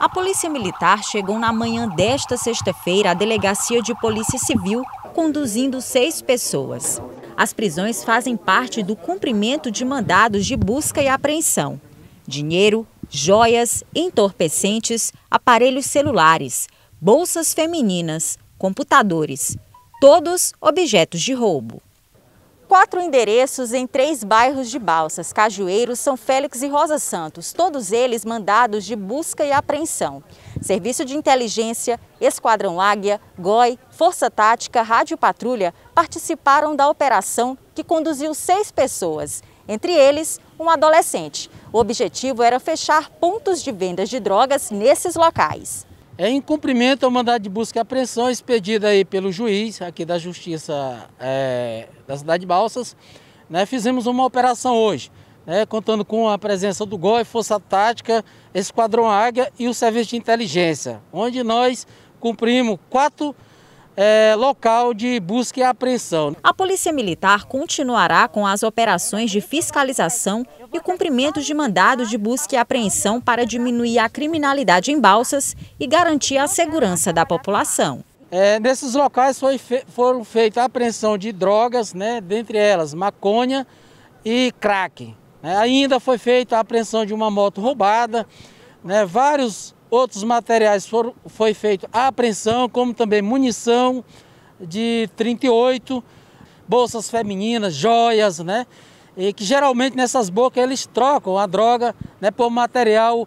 A Polícia Militar chegou na manhã desta sexta-feira à Delegacia de Polícia Civil, conduzindo seis pessoas. As prisões fazem parte do cumprimento de mandados de busca e apreensão. Dinheiro, joias, entorpecentes, aparelhos celulares, bolsas femininas, computadores. Todos objetos de roubo quatro endereços em três bairros de Balsas, Cajueiros, São Félix e Rosa Santos, todos eles mandados de busca e apreensão. Serviço de Inteligência, Esquadrão Águia, GOI, Força Tática, Rádio Patrulha participaram da operação que conduziu seis pessoas, entre eles um adolescente. O objetivo era fechar pontos de vendas de drogas nesses locais. É em cumprimento ao mandado de busca e apreensão expedida aí pelo juiz aqui da Justiça é, da cidade de Balsas, né, fizemos uma operação hoje, né, contando com a presença do GOE, Força Tática, Esquadrão Águia e o Serviço de Inteligência, onde nós cumprimos quatro é, local de busca e apreensão. A Polícia Militar continuará com as operações de fiscalização e cumprimento de mandados de busca e apreensão para diminuir a criminalidade em balsas e garantir a segurança da população. É, nesses locais foi fe foram feita apreensão de drogas, né, dentre elas maconha e crack. É, ainda foi feita a apreensão de uma moto roubada, né, vários Outros materiais foram, foi feito a apreensão, como também munição de 38, bolsas femininas, joias, né? E que geralmente nessas bocas eles trocam a droga né, por material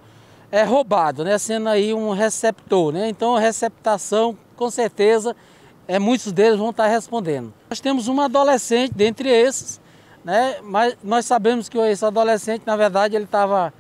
é, roubado, né? Sendo aí um receptor, né? Então a receptação, com certeza, é, muitos deles vão estar respondendo. Nós temos um adolescente dentre esses, né? Mas nós sabemos que esse adolescente, na verdade, ele estava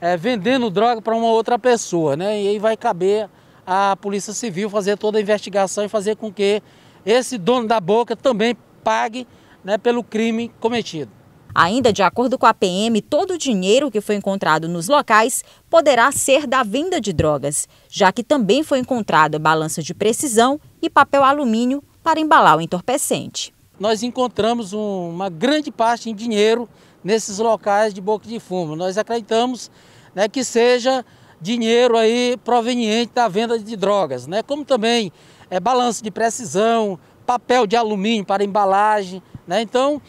é, vendendo droga para uma outra pessoa, né? E aí vai caber a Polícia Civil fazer toda a investigação e fazer com que esse dono da boca também pague né, pelo crime cometido. Ainda de acordo com a PM, todo o dinheiro que foi encontrado nos locais poderá ser da venda de drogas, já que também foi encontrada balança de precisão e papel alumínio para embalar o entorpecente nós encontramos um, uma grande parte em dinheiro nesses locais de boca de fumo. Nós acreditamos né, que seja dinheiro aí proveniente da venda de drogas, né? como também é, balanço de precisão, papel de alumínio para embalagem. Né? Então,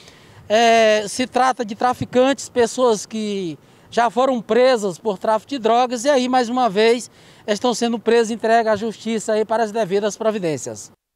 é, se trata de traficantes, pessoas que já foram presas por tráfico de drogas e aí, mais uma vez, estão sendo presas e entregues à justiça aí para as devidas providências.